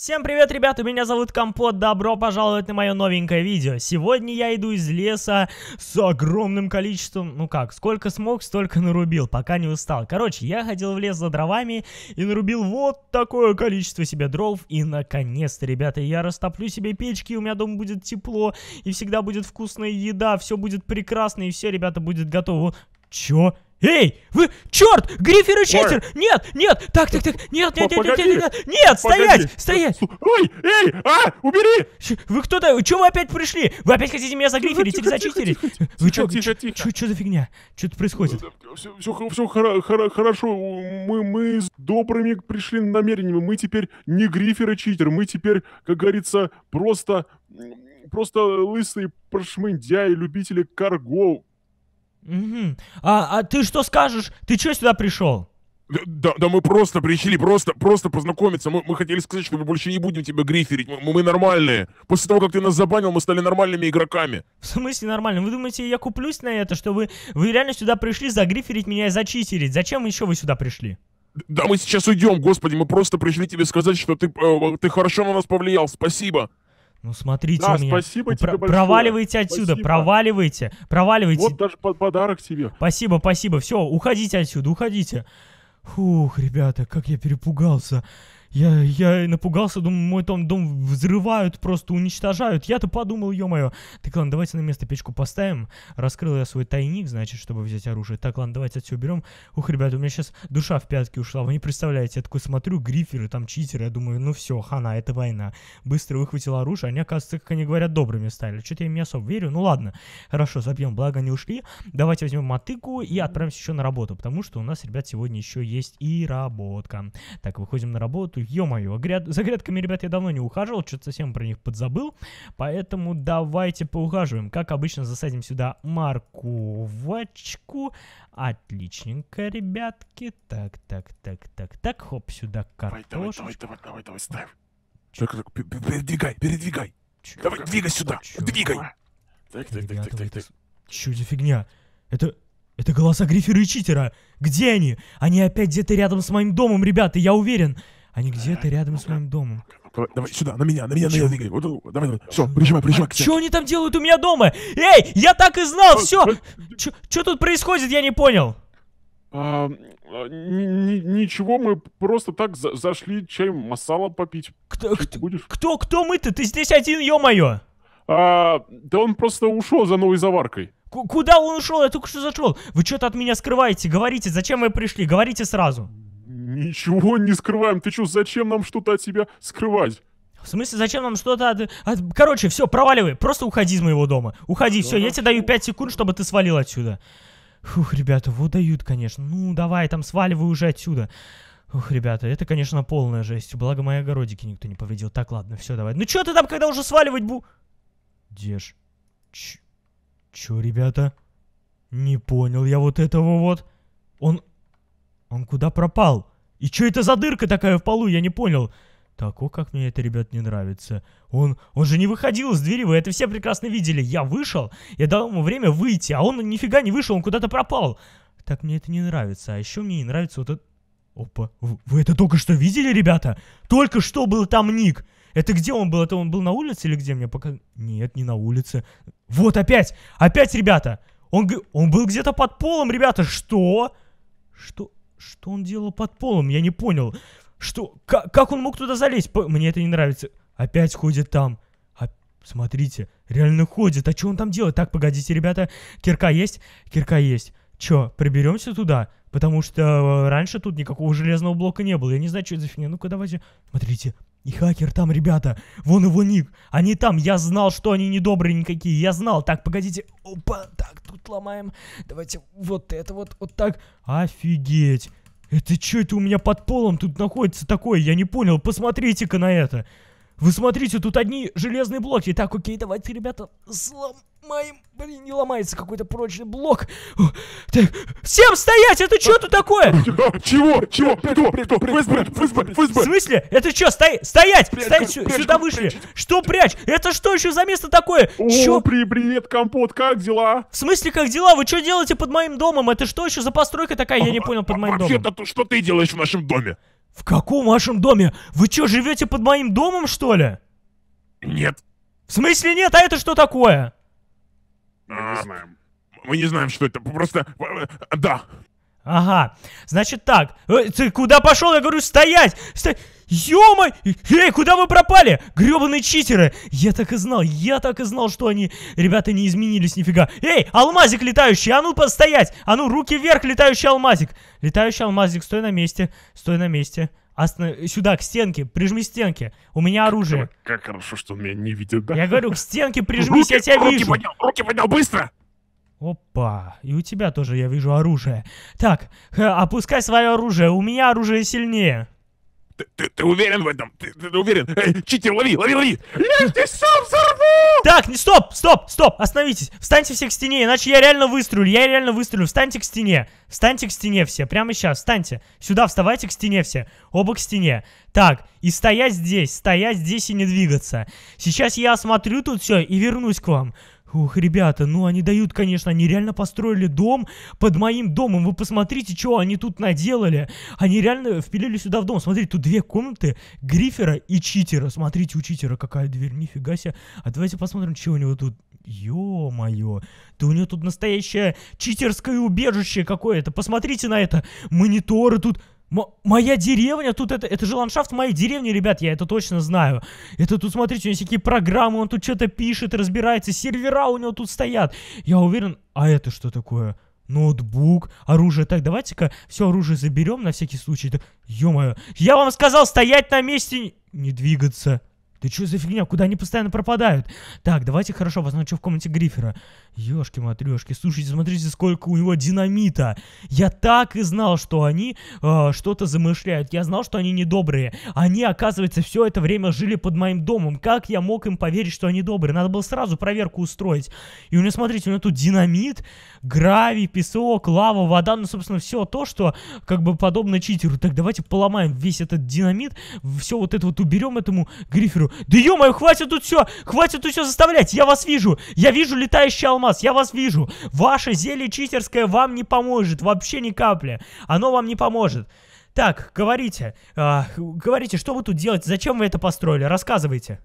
Всем привет, ребята, меня зовут Компот, добро пожаловать на мое новенькое видео. Сегодня я иду из леса с огромным количеством, ну как, сколько смог, столько нарубил, пока не устал. Короче, я ходил в лес за дровами и нарубил вот такое количество себе дров. И наконец-то, ребята, я растоплю себе печки, у меня дома будет тепло, и всегда будет вкусная еда, все будет прекрасно, и все, ребята, будет готово. Чё? Эй, вы, черт, Гриффер и Честер, нет, нет, так, так, так, нет, нет, нет, нет, нет, нет, нет, стоять, стоять. Ой, эй, а, убери. Вы кто то чего вы опять пришли? Вы опять хотите меня за загриферить или зачистерить? Вы что, что за фигня? что тут происходит. Все, все, все хорошо, мы, мы с добрыми пришли намерениями, мы теперь не Гриффер и Читер, мы теперь, как говорится, просто, просто лысые прошмындяи, любители карго, Угу. А, а ты что скажешь? Ты что сюда пришел? Да, да мы просто пришли, просто, просто познакомиться. Мы, мы хотели сказать, что мы больше не будем тебя гриферить. Мы, мы нормальные. После того, как ты нас забанил, мы стали нормальными игроками. В смысле нормально? Вы думаете, я куплюсь на это, что вы, вы реально сюда пришли загриферить меня и зачитерить? Зачем еще вы сюда пришли? Да мы сейчас уйдем, господи, мы просто пришли тебе сказать, что ты, э, ты хорошо на нас повлиял, спасибо. Ну смотрите да, меня. спасибо ну, тебе большое. Проваливайте отсюда, спасибо. проваливайте, проваливайте. Вот даже под подарок тебе. Спасибо, спасибо. Все, уходите отсюда, уходите. Фух, ребята, как я перепугался я, я напугался, думаю, мой там дом взрывают, просто уничтожают. Я-то подумал, ё-моё. Так, ладно, давайте на место печку поставим. Раскрыл я свой тайник, значит, чтобы взять оружие. Так, ладно, давайте отсюда уберем. Ух, ребята, у меня сейчас душа в пятки ушла. Вы не представляете, я такой смотрю, гриферы, там читеры. Я думаю, ну все, хана, это война. Быстро выхватил оружие. Они, оказывается, как они говорят, добрыми стали. Что-то я им не особо верю. Ну ладно, хорошо, забьем, благо они ушли. Давайте возьмем мотыку и отправимся еще на работу, потому что у нас, ребят, сегодня еще есть и работка. Так, выходим на работу такой, ё-моё, а гряд... за грядками, ребят, я давно не ухаживал, что-то совсем про них подзабыл. Поэтому давайте поухаживаем. Как обычно, засадим сюда морковочку. Отличненько, ребятки. Так, так, так, так, так. Хоп, сюда картошечку. Давай, давай, давай, давай, давай, ставь. Только передвигай, передвигай. Чё? Давай, двигай сюда, Чё? двигай. Так, так, так, так, так, так. Чё за фигня? Это... Это голоса Грифера и Читера. Где они? Они опять где-то рядом с моим домом, ребята, я уверен. Они где-то рядом с моим домом. Давай, давай сюда, на меня, на меня, Чё? на меня. Вот, вот, давай, давай. Все, прижимай, прижимай. А что они там делают у меня дома? Эй, я так и знал, э, все. Э, что тут происходит, я не понял. А, ничего, мы просто так за зашли чай масала попить. Кто, кто, будешь? кто, кто мы-то? Ты здесь один, ё-моё. А, да он просто ушел за новой заваркой. К куда он ушел? Я только что зашел. Вы что-то от меня скрываете. Говорите, зачем вы пришли? Говорите сразу. Ничего не скрываем. Ты что, зачем нам что-то от себя скрывать? В смысле, зачем нам что-то от... от... Короче, все, проваливай. Просто уходи из моего дома. Уходи, все, я тебе даю 5 секунд, чтобы ты свалил отсюда. Фух, ребята, вот дают, конечно. Ну, давай, там, сваливай уже отсюда. Ух, ребята, это, конечно, полная жесть. Благо, мои огородики никто не повредил. Так, ладно, все, давай. Ну, что ты там, когда уже сваливать бу... Где Ч... Чё, ребята? Не понял я вот этого вот. Он... Он куда пропал? И что это за дырка такая в полу, я не понял. Так, о, как мне это, ребят, не нравится. Он, он же не выходил из двери, вы это все прекрасно видели. Я вышел, я дал ему время выйти, а он нифига не вышел, он куда-то пропал. Так, мне это не нравится. А еще мне не нравится вот это... Опа, вы, вы это только что видели, ребята? Только что был там Ник. Это где он был? Это он был на улице или где мне пока... Нет, не на улице. Вот опять! Опять, ребята! Он, он был где-то под полом, ребята! Что? Что? Что он делал под полом? Я не понял. Что? К как он мог туда залезть? По Мне это не нравится. Опять ходит там. А смотрите, реально ходит. А что он там делает? Так, погодите, ребята. Кирка есть? Кирка есть. Чё, приберемся туда? Потому что э, раньше тут никакого железного блока не было. Я не знаю, что это за фигня. Ну-ка, давайте. Смотрите, и хакер там, ребята. Вон его ник. Они там. Я знал, что они недобрые никакие. Я знал. Так, погодите. Опа. Так, тут ломаем. Давайте вот это вот. Вот так. Офигеть. Это что это у меня под полом тут находится такое? Я не понял. Посмотрите-ка на это. Вы смотрите, тут одни железные блоки. Так, окей, давайте, ребята, сломаем. Блин, не ломается какой-то прочный блок. О, так, всем стоять! Это что тут такое? Чего? Чего? Приду, приду, приду. ФСБ, ФСБ, ФСБ. В смысле? Это что? Стоять! Стоять! Стоять! Сюда вышли. Что прячь? Это что еще за место такое? Чё? привет, компот, как дела? В смысле, как дела? Вы что делаете под моим домом? Это что еще за постройка такая? Я не понял, под моим домом. Вообще-то, что ты делаешь в нашем доме? «В каком вашем доме? Вы что, живете под моим домом, что ли?» «Нет». «В смысле нет? А это что такое?» а, Мы не знаем. Мы не знаем, что это. Просто... Э, э, да. Ага. Значит так. Э, ты куда пошел? Я говорю, стоять! Стоять! ё Эй, куда вы пропали? Грёбаные читеры! Я так и знал, я так и знал, что они, ребята, не изменились нифига. Эй, алмазик летающий, а ну постоять! А ну, руки вверх, летающий алмазик! Летающий алмазик, стой на месте, стой на месте. Останов... Сюда, к стенке, прижми стенки У меня оружие. Как, как хорошо, что меня не видят, да? Я говорю, к стенке прижмись, руки, я тебя руки вижу. Поднял, руки поднял, быстро! Опа, и у тебя тоже, я вижу, оружие. Так, опускай свое оружие, у меня оружие сильнее. Ты, ты, ты уверен в этом? Ты, ты, ты уверен? Эй, читер, лови, лови, лови! Я ты сам взорву! Так, не, стоп, стоп, стоп, остановитесь. Встаньте все к стене, иначе я реально выстрелю, я реально выстрелю. Встаньте к стене, встаньте к стене все, прямо сейчас, встаньте. Сюда вставайте к стене все, оба к стене. Так, и стоять здесь, стоять здесь и не двигаться. Сейчас я осмотрю тут все и вернусь к вам. Ух, ребята, ну они дают, конечно, они реально построили дом под моим домом. Вы посмотрите, что они тут наделали. Они реально впилили сюда в дом. Смотрите, тут две комнаты Грифера и Читера. Смотрите, у Читера какая дверь, нифига себе. А давайте посмотрим, что у него тут. Ё-моё. Да у него тут настоящее читерское убежище какое-то. Посмотрите на это. Мониторы тут моя деревня, тут это, это же ландшафт моей деревни, ребят, я это точно знаю. Это тут, смотрите, у него всякие программы, он тут что-то пишет, разбирается, сервера у него тут стоят. Я уверен, а это что такое? Ноутбук, оружие. Так, давайте-ка все оружие заберем на всякий случай. Да, Ё-моё, я вам сказал стоять на месте, не двигаться. Ты что за фигня? Куда они постоянно пропадают? Так, давайте хорошо, вас что в комнате Грифера. Ёшки матрешки, слушайте, смотрите, сколько у него динамита. Я так и знал, что они э, что-то замышляют. Я знал, что они недобрые. Они, оказывается, все это время жили под моим домом. Как я мог им поверить, что они добрые? Надо было сразу проверку устроить. И у меня, смотрите, у меня тут динамит, гравий, песок, лава, вода. Ну, собственно, все то, что как бы подобно читеру. Так, давайте поломаем весь этот динамит. Все вот это вот уберем этому Гриферу. Да ё-моё, хватит тут все, хватит тут все заставлять. Я вас вижу. Я вижу летающий алмаз, я вас вижу. Ваше зелье читерское вам не поможет, вообще ни капли. Оно вам не поможет. Так, говорите, э, говорите, что вы тут делаете, зачем вы это построили, рассказывайте.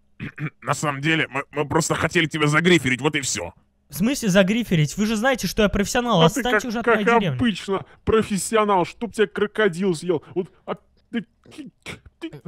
На самом деле, мы, мы просто хотели тебя загриферить, вот и все. В смысле загриферить? Вы же знаете, что я профессионал, да отстаньте как, уже от как моей деревни. обычно, профессионал, чтоб тебя крокодил съел. Вот, а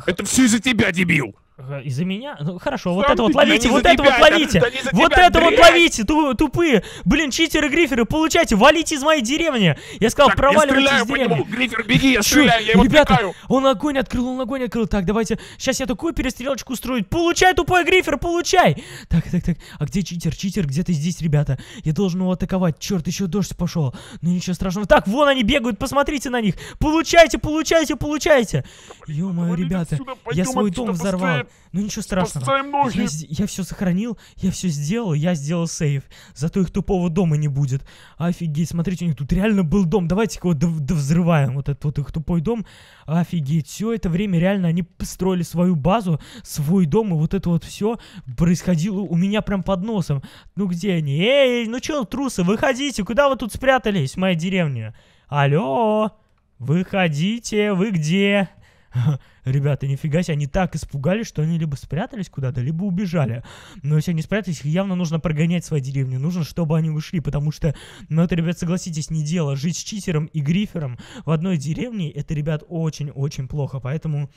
Это все из-за тебя, дебил! Э, из-за меня? Ну хорошо, Сам вот это вот ловите, вот это вот ловите! Вот это вот ловите, тупые! Блин, читеры, гриферы, получайте, валите из моей деревни! Я сказал, проваливайте из деревни! Грифер, беги, я стреляю, я его Ребята, он огонь открыл, он огонь открыл. Так, давайте, сейчас я такую перестрелочку устроить. Получай, тупой грифер, получай! Так, так, так, а где читер? Читер где-то здесь, ребята. Я должен его атаковать. Черт, еще дождь пошел. Ну ничего страшного. Так, вон они бегают, посмотрите на них. Получайте, получайте, получайте. Ё-моё, ну, ребята, я свой дом взорвал ну ничего страшного. Ноги. Я, я все сохранил, я все сделал, я сделал сейф. Зато их тупого дома не будет. Офигеть, смотрите, у них тут реально был дом. Давайте его взрываем, вот этот вот их тупой дом. Офигеть, все это время реально они построили свою базу, свой дом, и вот это вот все происходило у меня прям под носом. Ну где они? Эй, ну че, трусы, выходите, куда вы тут спрятались, моя деревня? Алло, выходите, вы где? ребята, нифига себе, они так испугались, что они либо спрятались куда-то, либо убежали. Но если они спрятались, их явно нужно прогонять свою деревню, нужно, чтобы они ушли, потому что, ну это, ребят, согласитесь, не дело. Жить с читером и грифером в одной деревне, это, ребят, очень-очень плохо, поэтому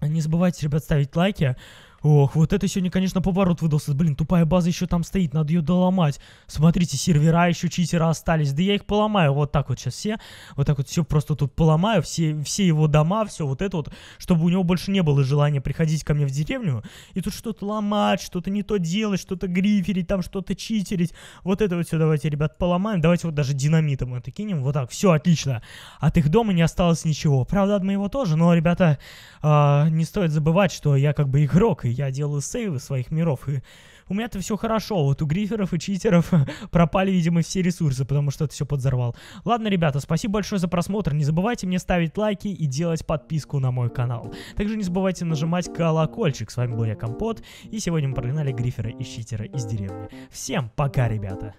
не забывайте, ребят, ставить лайки. Ох, вот это сегодня, конечно, поворот выдался. Блин, тупая база еще там стоит, надо ее доломать. Смотрите, сервера еще читера остались. Да я их поломаю вот так вот сейчас все. Вот так вот все просто тут поломаю, все, все его дома, все вот это вот, чтобы у него больше не было желания приходить ко мне в деревню и тут что-то ломать, что-то не то делать, что-то гриферить, там что-то читерить. Вот это вот все давайте, ребят, поломаем. Давайте вот даже динамитом это кинем. Вот так, все отлично. От их дома не осталось ничего. Правда, от моего тоже, но, ребята, э, не стоит забывать, что я как бы игрок, и я делаю сейвы своих миров, и у меня-то все хорошо. Вот у гриферов и читеров пропали, видимо, все ресурсы, потому что это все подзорвал. Ладно, ребята, спасибо большое за просмотр. Не забывайте мне ставить лайки и делать подписку на мой канал. Также не забывайте нажимать колокольчик. С вами был я, Компот, и сегодня мы прогнали грифера и читера из деревни. Всем пока, ребята!